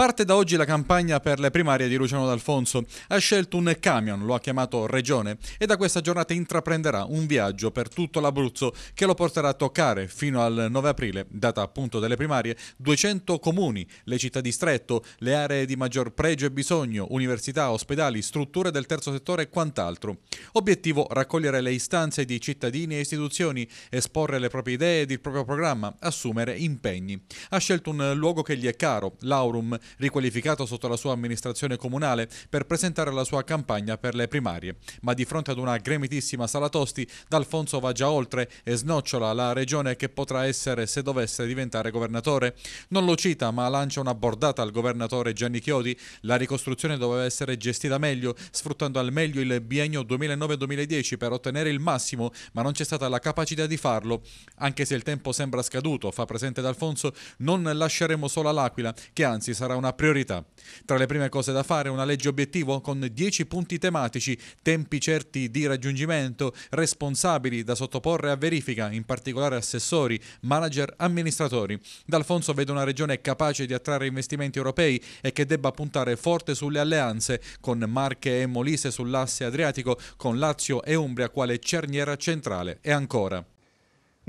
Parte da oggi la campagna per le primarie di Luciano D'Alfonso. Ha scelto un camion, lo ha chiamato Regione, e da questa giornata intraprenderà un viaggio per tutto l'Abruzzo che lo porterà a toccare fino al 9 aprile, data appunto delle primarie, 200 comuni, le città distretto, le aree di maggior pregio e bisogno, università, ospedali, strutture del terzo settore e quant'altro. Obiettivo raccogliere le istanze di cittadini e istituzioni, esporre le proprie idee ed il proprio programma, assumere impegni. Ha scelto un luogo che gli è caro, l'Aurum, riqualificato sotto la sua amministrazione comunale per presentare la sua campagna per le primarie. Ma di fronte ad una gremitissima sala tosti, D'Alfonso va già oltre e snocciola la regione che potrà essere se dovesse diventare governatore. Non lo cita, ma lancia una bordata al governatore Gianni Chiodi. La ricostruzione doveva essere gestita meglio, sfruttando al meglio il biennio 2009-2010 per ottenere il massimo, ma non c'è stata la capacità di farlo. Anche se il tempo sembra scaduto, fa presente D'Alfonso, non lasceremo sola l'Aquila, che anzi sarà una priorità. Tra le prime cose da fare una legge obiettivo con 10 punti tematici, tempi certi di raggiungimento, responsabili da sottoporre a verifica, in particolare assessori, manager, amministratori. D'Alfonso vede una regione capace di attrarre investimenti europei e che debba puntare forte sulle alleanze con Marche e Molise sull'asse adriatico, con Lazio e Umbria quale cerniera centrale. E ancora.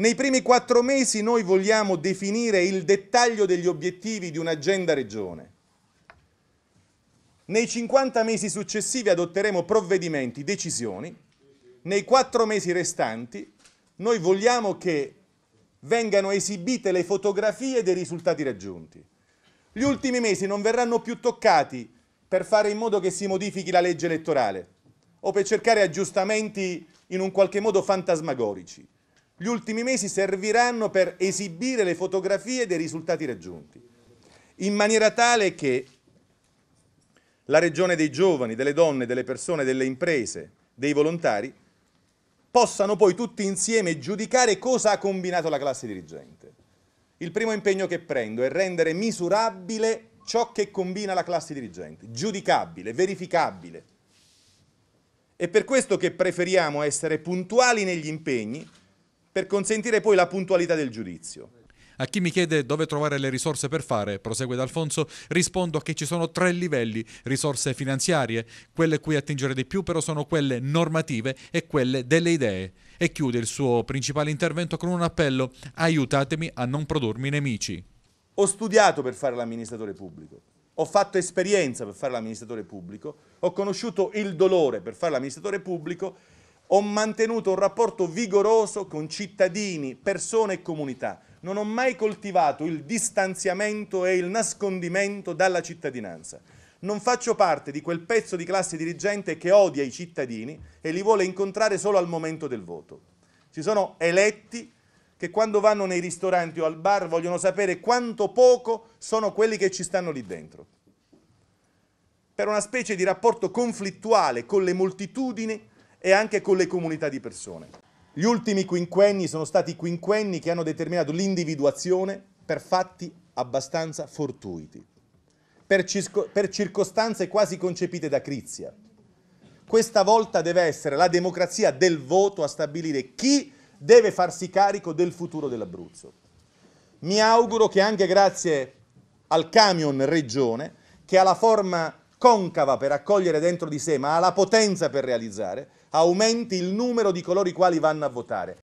Nei primi quattro mesi noi vogliamo definire il dettaglio degli obiettivi di un'agenda regione. Nei 50 mesi successivi adotteremo provvedimenti, decisioni. Nei quattro mesi restanti noi vogliamo che vengano esibite le fotografie dei risultati raggiunti. Gli ultimi mesi non verranno più toccati per fare in modo che si modifichi la legge elettorale o per cercare aggiustamenti in un qualche modo fantasmagorici. Gli ultimi mesi serviranno per esibire le fotografie dei risultati raggiunti, in maniera tale che la regione dei giovani, delle donne, delle persone, delle imprese, dei volontari, possano poi tutti insieme giudicare cosa ha combinato la classe dirigente. Il primo impegno che prendo è rendere misurabile ciò che combina la classe dirigente, giudicabile, verificabile. È per questo che preferiamo essere puntuali negli impegni per consentire poi la puntualità del giudizio. A chi mi chiede dove trovare le risorse per fare, prosegue D'Alfonso, rispondo che ci sono tre livelli, risorse finanziarie, quelle cui attingere di più però sono quelle normative e quelle delle idee. E chiude il suo principale intervento con un appello, aiutatemi a non produrmi nemici. Ho studiato per fare l'amministratore pubblico, ho fatto esperienza per fare l'amministratore pubblico, ho conosciuto il dolore per fare l'amministratore pubblico ho mantenuto un rapporto vigoroso con cittadini, persone e comunità. Non ho mai coltivato il distanziamento e il nascondimento dalla cittadinanza. Non faccio parte di quel pezzo di classe dirigente che odia i cittadini e li vuole incontrare solo al momento del voto. Ci sono eletti che quando vanno nei ristoranti o al bar vogliono sapere quanto poco sono quelli che ci stanno lì dentro. Per una specie di rapporto conflittuale con le moltitudini e anche con le comunità di persone. Gli ultimi quinquenni sono stati quinquenni che hanno determinato l'individuazione per fatti abbastanza fortuiti, per, circo per circostanze quasi concepite da Crizia. Questa volta deve essere la democrazia del voto a stabilire chi deve farsi carico del futuro dell'Abruzzo. Mi auguro che anche grazie al camion regione, che ha la forma concava per accogliere dentro di sé, ma ha la potenza per realizzare, aumenti il numero di coloro i quali vanno a votare.